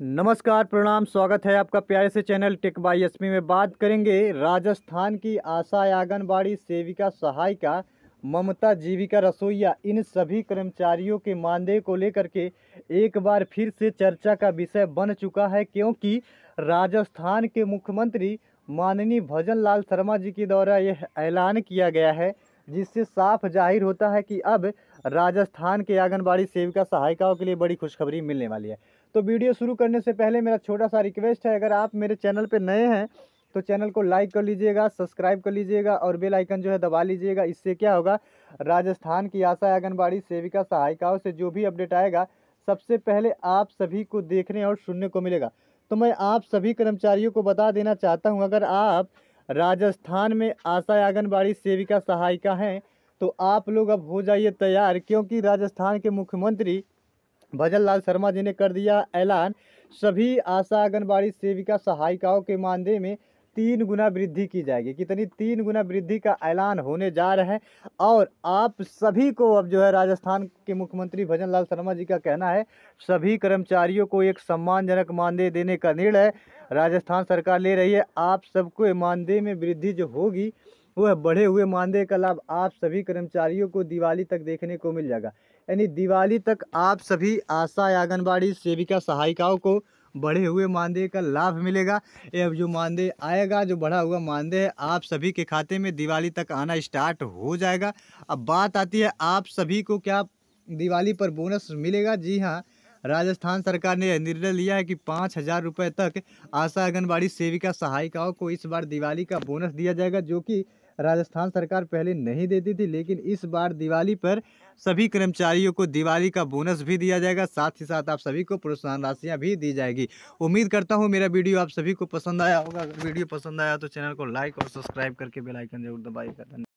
नमस्कार प्रणाम स्वागत है आपका प्यारे से चैनल टेक बाई एस में बात करेंगे राजस्थान की आशा आंगनबाड़ी सेविका सहायिका ममता जीविका रसोईया इन सभी कर्मचारियों के मानदेय को लेकर के एक बार फिर से चर्चा का विषय बन चुका है क्योंकि राजस्थान के मुख्यमंत्री माननीय भजन लाल शर्मा जी के द्वारा यह ऐलान किया गया है जिससे साफ जाहिर होता है कि अब राजस्थान के आंगनबाड़ी सेविका सहायिकाओं के लिए बड़ी खुशखबरी मिलने वाली है तो वीडियो शुरू करने से पहले मेरा छोटा सा रिक्वेस्ट है अगर आप मेरे चैनल पर नए हैं तो चैनल को लाइक कर लीजिएगा सब्सक्राइब कर लीजिएगा और बेल आइकन जो है दबा लीजिएगा इससे क्या होगा राजस्थान की आशा आंगनबाड़ी सेविका सहायिकाओं से जो भी अपडेट आएगा सबसे पहले आप सभी को देखने और सुनने को मिलेगा तो मैं आप सभी कर्मचारियों को बता देना चाहता हूँ अगर आप राजस्थान में आशा आंगनबाड़ी सेविका सहायिका हैं तो आप लोग अब हो जाइए तैयार क्योंकि राजस्थान के मुख्यमंत्री भजन लाल शर्मा जी ने कर दिया ऐलान सभी आशा आंगनबाड़ी सेविका सहायिकाओं के मानदेय में तीन गुना वृद्धि की जाएगी कितनी तीन गुना वृद्धि का ऐलान होने जा रहा है और आप सभी को अब जो है राजस्थान के मुख्यमंत्री भजन लाल शर्मा जी का कहना है सभी कर्मचारियों को एक सम्मानजनक मानदेय देने का निर्णय राजस्थान सरकार ले रही है आप सबको मानदेय में वृद्धि जो होगी वह बढ़े हुए मानदेय का लाभ आप सभी कर्मचारियों को दिवाली तक देखने को मिल जाएगा यानी दिवाली तक आप सभी आशा आंगनबाड़ी सेविका सहायिकाओं को बढ़े हुए मानदेय का लाभ मिलेगा अब जो मानदेय आएगा जो बढ़ा हुआ मानदेय है आप सभी के खाते में दिवाली तक आना स्टार्ट हो जाएगा अब बात आती है आप सभी को क्या दिवाली पर बोनस मिलेगा जी हाँ राजस्थान सरकार ने निर्णय लिया है कि पाँच हज़ार रुपये तक आशा आंगनबाड़ी सेविका सहायिकाओं को इस बार दिवाली का बोनस दिया जाएगा जो कि राजस्थान सरकार पहले नहीं देती थी लेकिन इस बार दिवाली पर सभी कर्मचारियों को दिवाली का बोनस भी दिया जाएगा साथ ही साथ आप सभी को प्रोत्साहन राशियाँ भी दी जाएगी उम्मीद करता हूँ मेरा वीडियो आप सभी को पसंद आया होगा अगर वीडियो पसंद आया तो चैनल को लाइक और सब्सक्राइब करके बेलाइकन जरूर दबाइएगा धन्यवाद